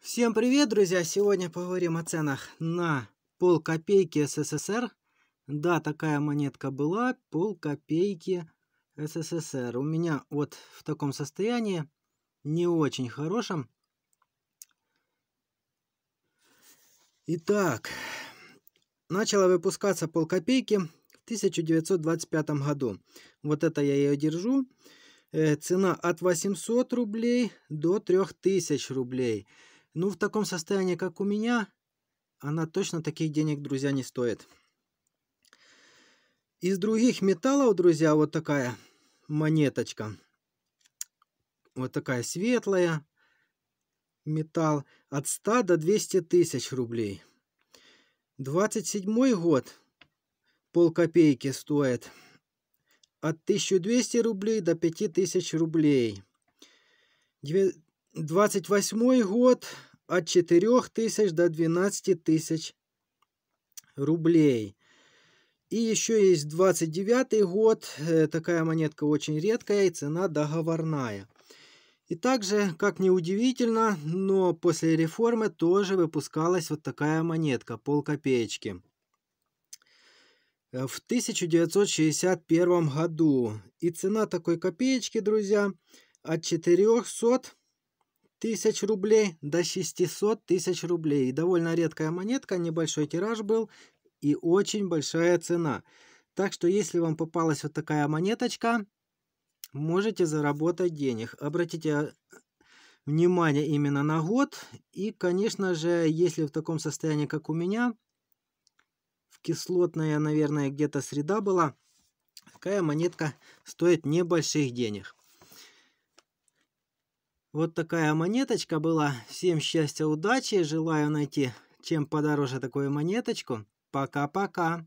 Всем привет, друзья! Сегодня поговорим о ценах на пол копейки СССР. Да, такая монетка была, пол копейки СССР. У меня вот в таком состоянии, не очень хорошем. Итак, начала выпускаться пол копейки в 1925 году. Вот это я ее держу. Э, цена от 800 рублей до 3000 рублей. Ну, в таком состоянии, как у меня, она точно таких денег, друзья, не стоит. Из других металлов, друзья, вот такая монеточка. Вот такая светлая. Металл от 100 до 200 тысяч рублей. 27 год. Пол копейки стоит. От 1200 рублей до 5000 рублей. 28 год от 4 тысяч до 12 тысяч рублей. И еще есть 29 год. Э, такая монетка очень редкая и цена договорная. И также, как ни удивительно, но после реформы тоже выпускалась вот такая монетка, полкопеечки. Э, в 1961 году. И цена такой копеечки, друзья, от 400 тысяч рублей до 600 тысяч рублей. и Довольно редкая монетка, небольшой тираж был и очень большая цена. Так что если вам попалась вот такая монеточка, можете заработать денег. Обратите э, внимание именно на год. И, конечно же, если в таком состоянии, как у меня, в кислотная, наверное, где-то среда была, такая монетка стоит небольших денег. Вот такая монеточка была. Всем счастья, удачи. Желаю найти чем подороже такую монеточку. Пока-пока.